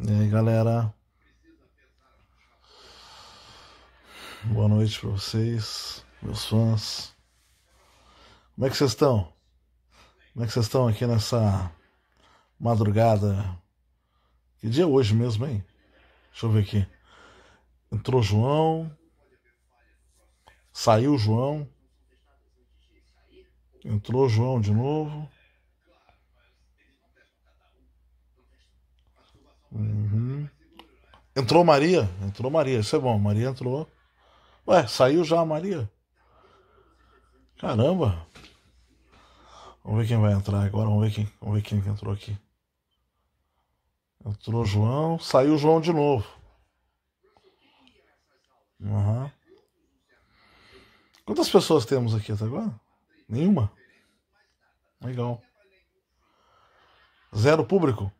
E aí, galera? Boa noite para vocês, meus fãs. Como é que vocês estão? Como é que vocês estão aqui nessa madrugada? Que dia é hoje mesmo, hein? Deixa eu ver aqui. Entrou João. Saiu João. Entrou João de novo. Uhum. Entrou Maria? Entrou Maria, isso é bom. Maria entrou. Ué, saiu já a Maria? Caramba! Vamos ver quem vai entrar agora, vamos ver quem, vamos ver quem entrou aqui. Entrou João, saiu João de novo. Uhum. Quantas pessoas temos aqui até agora? Nenhuma? Legal. Zero público?